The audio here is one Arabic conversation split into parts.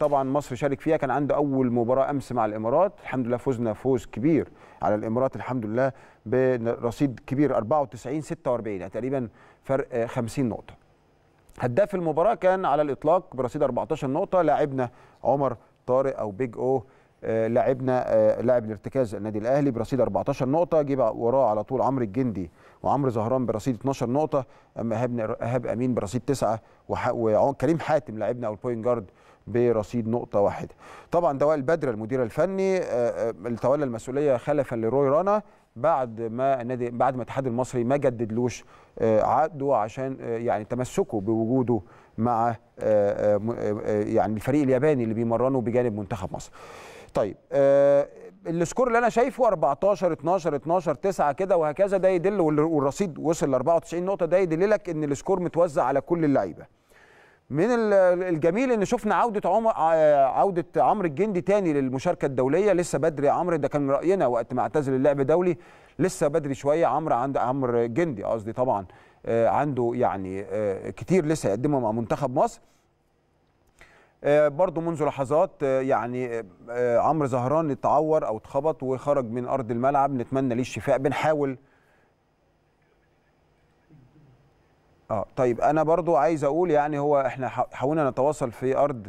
طبعا مصر شارك فيها كان عنده اول مباراه امس مع الامارات الحمد لله فزنا فوز كبير على الامارات الحمد لله برصيد كبير 94 46 يعني تقريبا فرق 50 آه، نقطه هداف المباراه كان على الاطلاق برصيد 14 نقطه لاعبنا عمر طارق او بيج او آه، لاعبنا آه، لاعب الارتكاز النادي الاهلي برصيد 14 نقطه جه وراه على طول عمرو الجندي وعمرو زهران برصيد 12 نقطه اما ايهاب امين برصيد 9 وكريم حاتم لاعبنا او البوينت جارد برصيد نقطه واحده. طبعا دواء البدر المدير الفني آه، آه، تولى المسؤوليه خلفا لروي رانا بعد ما النادي بعد ما الاتحاد المصري ما جددلوش آه، عقده عشان يعني تمسكه بوجوده مع يعني الفريق الياباني اللي بيمرنه بجانب منتخب مصر. طيب السكور اللي انا شايفه 14 12 12 9 كده وهكذا ده يدل والرصيد وصل ل 94 نقطه ده يدل لك ان السكور متوزع على كل اللعيبه. من الجميل ان شفنا عوده عمر عوده عمرو الجندي تاني للمشاركه الدوليه لسه بدري عمرو ده كان راينا وقت ما اعتزل اللعب دولي لسه بدري شويه عمرو عند عمرو الجندي قصدي طبعا عنده يعني كتير لسه يقدمه مع منتخب مصر برضه منذ لحظات يعني عمرو زهران اتعور او اتخبط وخرج من ارض الملعب نتمنى ليه الشفاء بنحاول اه طيب انا برضو عايز اقول يعني هو احنا حاولنا نتواصل في ارض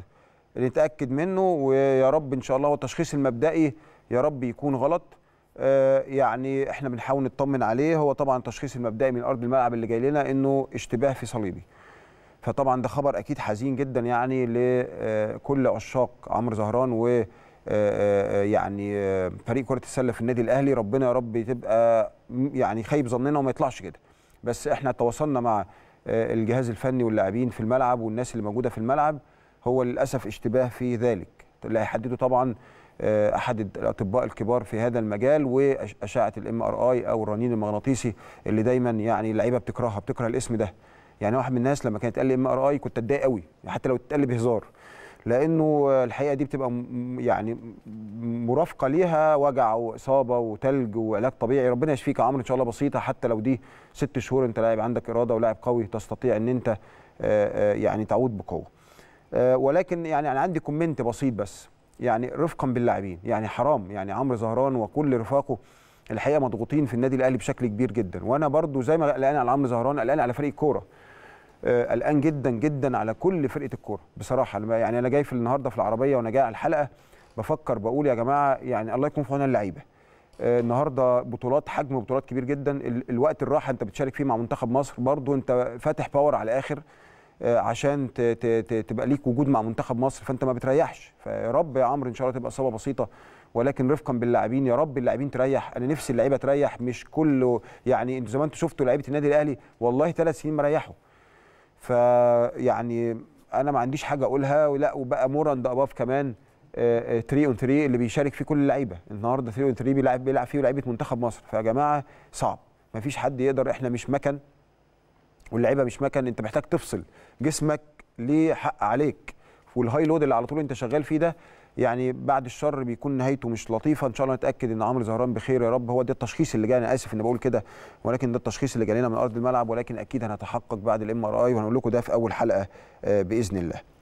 نتاكد منه ويا رب ان شاء الله والتشخيص المبدئي يا رب يكون غلط آه يعني احنا بنحاول نطمن عليه هو طبعا التشخيص المبدئي من ارض الملعب اللي جاي لنا انه اشتباه في صليبي فطبعا ده خبر اكيد حزين جدا يعني لكل آه، عشاق عمرو زهران و آه، آه، يعني فريق كره السله في النادي الاهلي ربنا يا رب تبقى يعني خايب ظننا وما يطلعش كده بس احنا تواصلنا مع آه، الجهاز الفني واللاعبين في الملعب والناس اللي موجوده في الملعب هو للاسف اشتباه في ذلك اللي هيحدده طبعا آه، احد الاطباء الكبار في هذا المجال واشعه الام ار اي او الرنين المغناطيسي اللي دايما يعني اللعيبه بتكرهها بتكره الاسم ده يعني واحد من الناس لما كانت قال لي ام ار اي كنت اتضايق قوي حتى لو اتقال بهزار لانه الحقيقه دي بتبقى يعني مرافقه ليها وجع واصابه وتلج وعلاج طبيعي ربنا يشفيك يا عمرو ان شاء الله بسيطه حتى لو دي ست شهور انت لاعب عندك اراده ولاعب قوي تستطيع ان انت آه، آه، يعني تعود بقوه آه، ولكن يعني انا عندي كومنت بسيط بس يعني رفقا باللاعبين يعني حرام يعني عمرو زهران وكل رفاقه الحقيقه مضغوطين في النادي الاهلي بشكل كبير جدا وانا برضو زي ما قلقان على عمرو زهران قلقان على فريق الكوره آه، قلقان جدا جدا على كل فرقه الكوره بصراحه يعني انا جاي في النهارده في العربيه وانا جاي على الحلقه بفكر بقول يا جماعه يعني الله يكون في عون اللعيبه آه، النهارده بطولات حجم بطولات كبير جدا الوقت الراحه انت بتشارك فيه مع منتخب مصر برضو انت فاتح باور على الاخر آه، عشان تبقى ليك وجود مع منتخب مصر فانت ما بتريحش فيا رب يا عمرو ان شاء الله تبقى اصابه بسيطه ولكن رفقا باللاعبين يا رب اللاعبين تريح انا نفسي اللعيبه تريح مش كله يعني زي ما انتم شفتوا لعيبه النادي الاهلي والله ثلاث سنين ما ريحوا فيعني انا ما عنديش حاجه اقولها ولا وبقى مور اند اباف كمان 3 اون 3 اللي بيشارك فيه كل اللعيبه النهارده 3 اون 3 بيلعب بيلعب فيه لعيبه منتخب مصر فيا جماعه صعب ما فيش حد يقدر احنا مش مكن واللعيبه مش مكن انت محتاج تفصل جسمك ليه حق عليك والهاي لود اللي على طول انت شغال فيه ده يعني بعد الشر بيكون نهايته مش لطيفه ان شاء الله نتاكد ان عمرو زهران بخير يا رب هو ده التشخيص اللي جاي اسف ان بقول كده ولكن ده التشخيص اللي جالنا من ارض الملعب ولكن اكيد هنتحقق بعد الام ار اي وهنقول لكم ده في اول حلقه آه، باذن الله